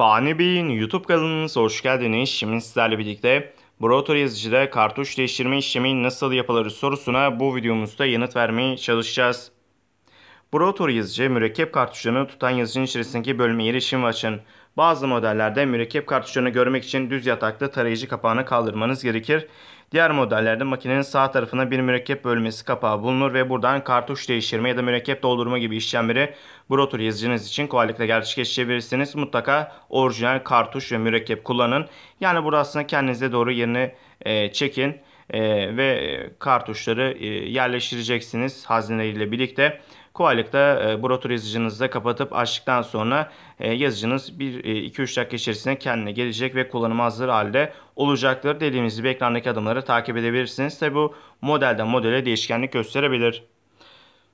Fani Bey'in YouTube kanalınıza hoş geldiniz. Şimdi sizlerle birlikte Brotor yazıcıda kartuş değiştirme işlemi nasıl yapılır sorusuna bu videomuzda yanıt vermeye çalışacağız. Brotor yazıcı mürekkep kartuşlarını tutan yazıcının içerisindeki bölüme erişim açın. Bazı modellerde mürekkep kartuşlarını görmek için düz yataklı tarayıcı kapağını kaldırmanız gerekir. Diğer modellerde makinenin sağ tarafına bir mürekkep bölmesi kapağı bulunur ve buradan kartuş değiştirme ya da mürekkep doldurma gibi işlemleri brotur yazıcınız için kolaylıkla gerçekleştirebilirsiniz. Mutlaka orijinal kartuş ve mürekkep kullanın. Yani burada aslında kendinize doğru yerini e, çekin e, ve kartuşları e, yerleştireceksiniz hazineleriyle birlikte. Kolaylıkla e, brotur yazıcınızı da kapatıp açtıktan sonra e, yazıcınız 1-2-3 e, dakika içerisinde kendine gelecek ve kullanıma hazır halde olacaktır. Dediğimiz gibi ekrandaki adımları takip edebilirsiniz. Tabi bu modelden modele değişkenlik gösterebilir.